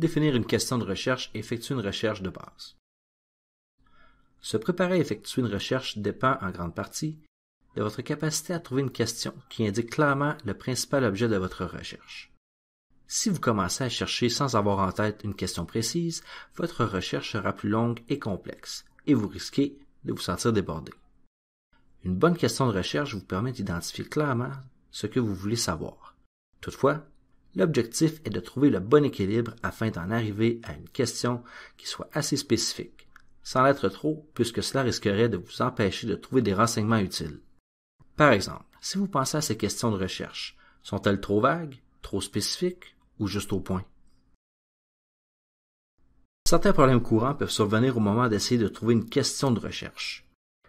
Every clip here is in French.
définir une question de recherche et effectuer une recherche de base. Se préparer à effectuer une recherche dépend en grande partie de votre capacité à trouver une question qui indique clairement le principal objet de votre recherche. Si vous commencez à chercher sans avoir en tête une question précise, votre recherche sera plus longue et complexe, et vous risquez de vous sentir débordé. Une bonne question de recherche vous permet d'identifier clairement ce que vous voulez savoir. Toutefois, L'objectif est de trouver le bon équilibre afin d'en arriver à une question qui soit assez spécifique, sans l'être trop, puisque cela risquerait de vous empêcher de trouver des renseignements utiles. Par exemple, si vous pensez à ces questions de recherche, sont-elles trop vagues, trop spécifiques ou juste au point? Certains problèmes courants peuvent survenir au moment d'essayer de trouver une question de recherche.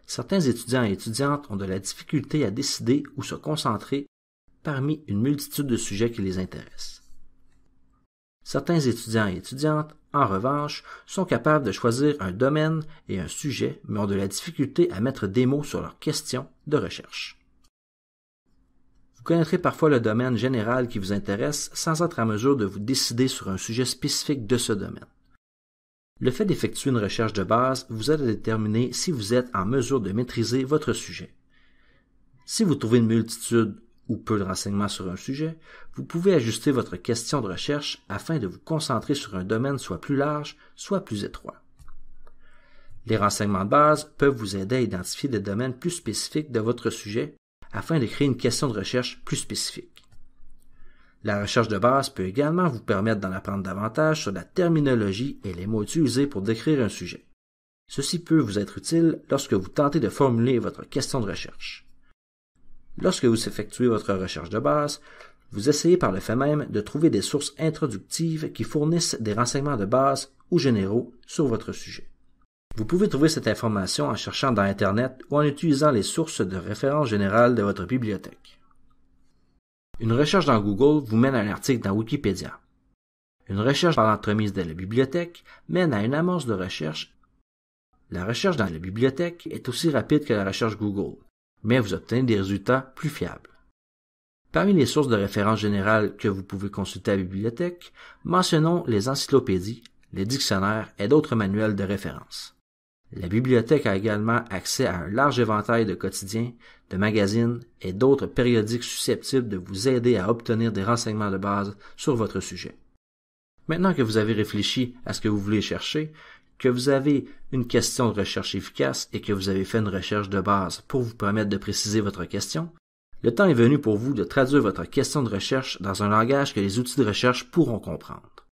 Certains étudiants et étudiantes ont de la difficulté à décider où se concentrer parmi une multitude de sujets qui les intéressent. Certains étudiants et étudiantes, en revanche, sont capables de choisir un domaine et un sujet, mais ont de la difficulté à mettre des mots sur leurs questions de recherche. Vous connaîtrez parfois le domaine général qui vous intéresse sans être en mesure de vous décider sur un sujet spécifique de ce domaine. Le fait d'effectuer une recherche de base vous aide à déterminer si vous êtes en mesure de maîtriser votre sujet. Si vous trouvez une multitude ou peu de renseignements sur un sujet, vous pouvez ajuster votre question de recherche afin de vous concentrer sur un domaine soit plus large, soit plus étroit. Les renseignements de base peuvent vous aider à identifier des domaines plus spécifiques de votre sujet afin de créer une question de recherche plus spécifique. La recherche de base peut également vous permettre d'en apprendre davantage sur la terminologie et les mots utilisés pour décrire un sujet. Ceci peut vous être utile lorsque vous tentez de formuler votre question de recherche. Lorsque vous effectuez votre recherche de base, vous essayez par le fait même de trouver des sources introductives qui fournissent des renseignements de base ou généraux sur votre sujet. Vous pouvez trouver cette information en cherchant dans Internet ou en utilisant les sources de référence générales de votre bibliothèque. Une recherche dans Google vous mène à un article dans Wikipédia. Une recherche par l'entremise de la bibliothèque mène à une amorce de recherche. La recherche dans la bibliothèque est aussi rapide que la recherche Google, mais vous obtenez des résultats plus fiables. Parmi les sources de référence générales que vous pouvez consulter à la bibliothèque, mentionnons les encyclopédies, les dictionnaires et d'autres manuels de référence. La bibliothèque a également accès à un large éventail de quotidiens, de magazines et d'autres périodiques susceptibles de vous aider à obtenir des renseignements de base sur votre sujet. Maintenant que vous avez réfléchi à ce que vous voulez chercher, que vous avez une question de recherche efficace et que vous avez fait une recherche de base pour vous permettre de préciser votre question, le temps est venu pour vous de traduire votre question de recherche dans un langage que les outils de recherche pourront comprendre.